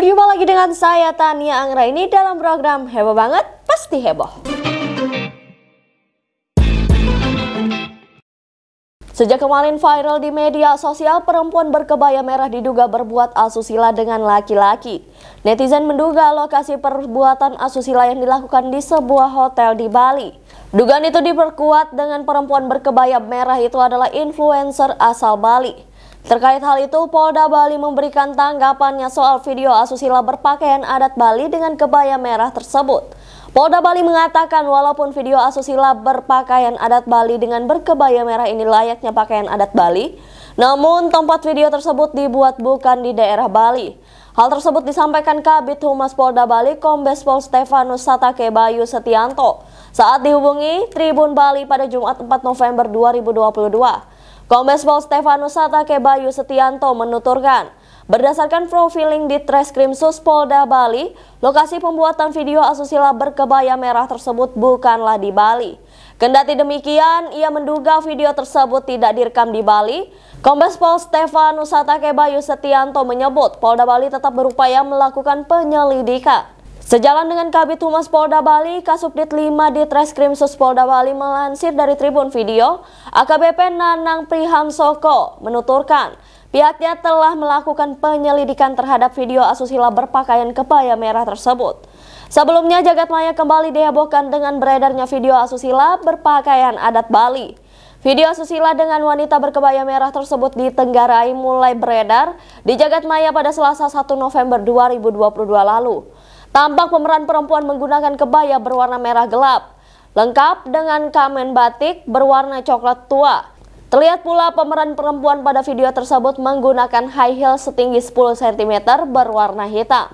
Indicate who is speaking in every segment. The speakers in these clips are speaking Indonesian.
Speaker 1: Berjumpa lagi dengan saya Tania Anggra ini dalam program Heboh Banget Pasti Heboh. Sejak kemarin viral di media sosial, perempuan berkebaya merah diduga berbuat asusila dengan laki-laki. Netizen menduga lokasi perbuatan asusila yang dilakukan di sebuah hotel di Bali. Dugaan itu diperkuat dengan perempuan berkebaya merah itu adalah influencer asal Bali. Terkait hal itu, Polda Bali memberikan tanggapannya soal video asusila berpakaian adat Bali dengan kebaya merah tersebut. Polda Bali mengatakan walaupun video asusila berpakaian adat Bali dengan berkebaya merah ini layaknya pakaian adat Bali, namun tempat video tersebut dibuat bukan di daerah Bali. Hal tersebut disampaikan Kabit Humas Polda Bali Kombes Pol Stefanus Satake Bayu Setianto saat dihubungi Tribun Bali pada Jumat 4 November 2022. Kombes Pol Stefanus Satake Bayu Setianto menuturkan, Berdasarkan profiling di Treskrim Suspolda Bali, lokasi pembuatan video asusila berkebaya merah tersebut bukanlah di Bali. Kendati demikian, ia menduga video tersebut tidak direkam di Bali. Kombes Pol Stefan Satake Bayu Setianto menyebut Polda Bali tetap berupaya melakukan penyelidikan. Sejalan dengan Kabit Humas Polda Bali, Kasubdit 5 di Treskrim Polda Bali melansir dari Tribun Video, AKBP Nanang Priham Soko menuturkan, pihaknya telah melakukan penyelidikan terhadap video asusila berpakaian kebaya merah tersebut. Sebelumnya, jagat maya kembali dihebohkan dengan beredarnya video asusila berpakaian adat Bali. Video asusila dengan wanita berkebaya merah tersebut ditenggarai mulai beredar di jagat maya pada Selasa 1 November 2022 lalu. Tampak pemeran perempuan menggunakan kebaya berwarna merah gelap, lengkap dengan kamen batik berwarna coklat tua. Terlihat pula pemeran perempuan pada video tersebut menggunakan high heel setinggi 10 cm berwarna hitam.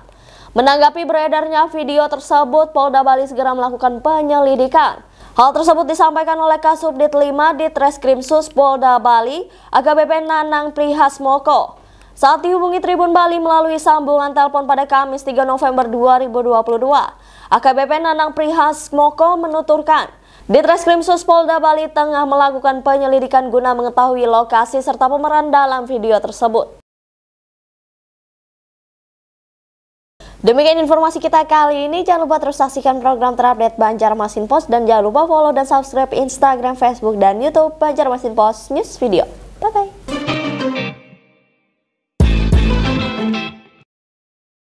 Speaker 1: Menanggapi beredarnya video tersebut, Polda Bali segera melakukan penyelidikan. Hal tersebut disampaikan oleh Kasubdit 5 di Treskrimsus Polda Bali, AKBP Nanang Prihasmoko. Saat dihubungi Tribun Bali melalui sambungan telepon pada Kamis 3 November 2022, AKBP Nanang Prihas Moko menuturkan, Ditreskrim Polda Bali tengah melakukan penyelidikan guna mengetahui lokasi serta pemeran dalam video tersebut. Demikian informasi kita kali ini, jangan lupa terus saksikan program terupdate Banjarmasin Post dan jangan lupa follow dan subscribe Instagram, Facebook, dan Youtube Banjarmasin Post News Video. Bye-bye!